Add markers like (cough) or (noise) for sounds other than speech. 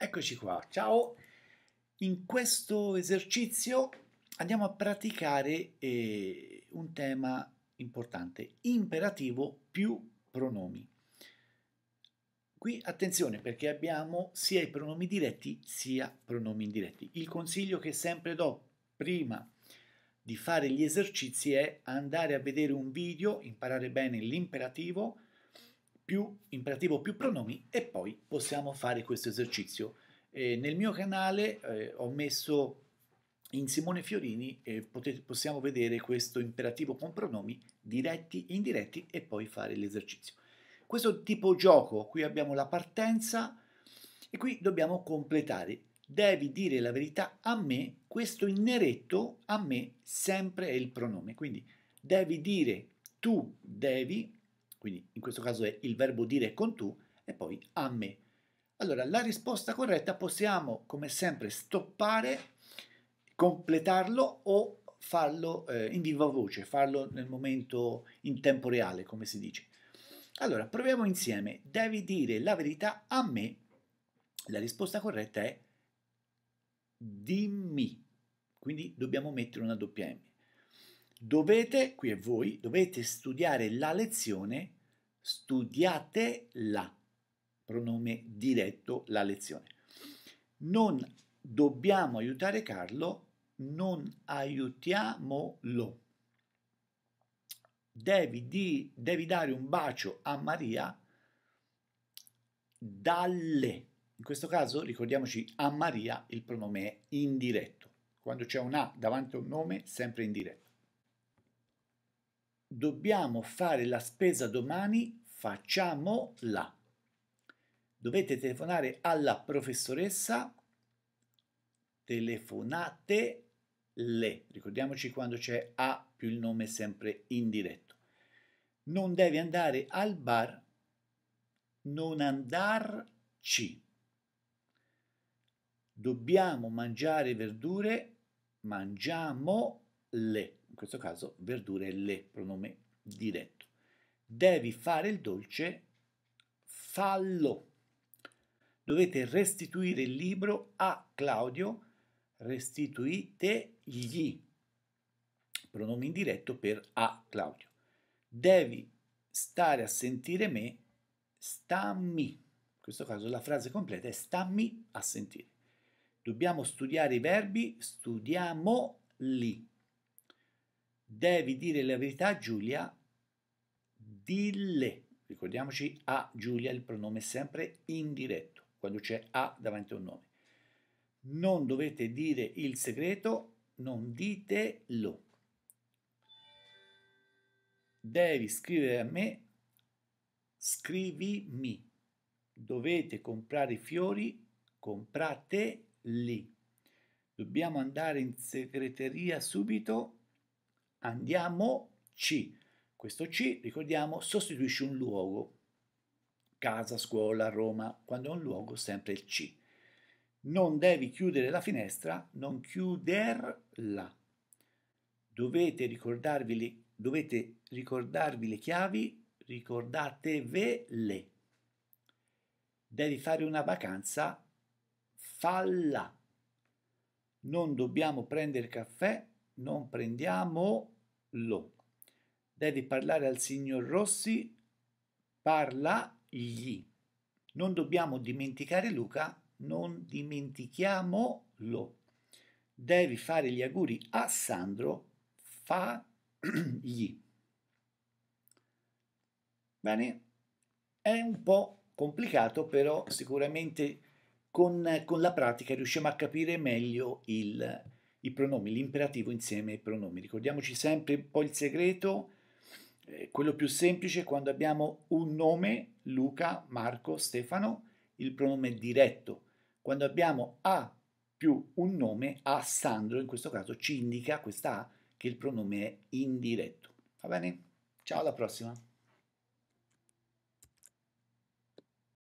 Eccoci qua, ciao! In questo esercizio andiamo a praticare eh, un tema importante, imperativo più pronomi. Qui attenzione perché abbiamo sia i pronomi diretti sia pronomi indiretti. Il consiglio che sempre do prima di fare gli esercizi è andare a vedere un video, imparare bene l'imperativo, più imperativo più pronomi e poi possiamo fare questo esercizio. Eh, nel mio canale eh, ho messo in Simone Fiorini e potete, possiamo vedere questo imperativo con pronomi diretti, indiretti e poi fare l'esercizio. Questo tipo gioco, qui abbiamo la partenza e qui dobbiamo completare. Devi dire la verità a me, questo in neretto a me sempre è il pronome. Quindi devi dire tu devi quindi in questo caso è il verbo dire con tu e poi a me. Allora, la risposta corretta possiamo, come sempre, stoppare, completarlo o farlo eh, in viva voce, farlo nel momento in tempo reale, come si dice. Allora, proviamo insieme. Devi dire la verità a me. La risposta corretta è dimmi. Quindi dobbiamo mettere una doppia M. Dovete, qui è voi, dovete studiare la lezione studiate studiatela, pronome diretto, la lezione. Non dobbiamo aiutare Carlo, non aiutiamolo. Devi, di, devi dare un bacio a Maria dalle. In questo caso ricordiamoci a Maria il pronome è indiretto. Quando c'è un A davanti a un nome, sempre indiretto dobbiamo fare la spesa domani, facciamola. Dovete telefonare alla professoressa, telefonate le. Ricordiamoci quando c'è a più il nome sempre indiretto. Non devi andare al bar, non andarci. Dobbiamo mangiare verdure, mangiamo le, in questo caso verdure le, pronome diretto. Devi fare il dolce, fallo. Dovete restituire il libro a Claudio, restituitegli. Pronome indiretto per a Claudio. Devi stare a sentire me, stammi. In questo caso la frase completa è stammi a sentire. Dobbiamo studiare i verbi, studiamoli devi dire la verità a Giulia, dille. Ricordiamoci a Giulia, il pronome è sempre indiretto, quando c'è a davanti a un nome. Non dovete dire il segreto, non ditelo. Devi scrivere a me, scrivimi. Dovete comprare i fiori, comprateli. Dobbiamo andare in segreteria subito, Andiamo C. Questo ci, ricordiamo, sostituisce un luogo. Casa, scuola, Roma, quando è un luogo sempre il C. Non devi chiudere la finestra, non chiuderla. Dovete ricordarvi le, dovete ricordarvi le chiavi, ricordatevele. Devi fare una vacanza, falla. Non dobbiamo prendere caffè, non prendiamo lo. Devi parlare al signor Rossi, parla gli. Non dobbiamo dimenticare Luca, non dimentichiamo lo. Devi fare gli auguri a Sandro, fa (clears throat) gli. Bene, è un po' complicato, però sicuramente con, con la pratica riusciamo a capire meglio il i pronomi, l'imperativo insieme ai pronomi. Ricordiamoci sempre poi il segreto, eh, quello più semplice quando abbiamo un nome, Luca, Marco, Stefano, il pronome diretto. Quando abbiamo A più un nome, A Sandro in questo caso ci indica questa A che il pronome è indiretto. Va bene? Ciao, alla prossima!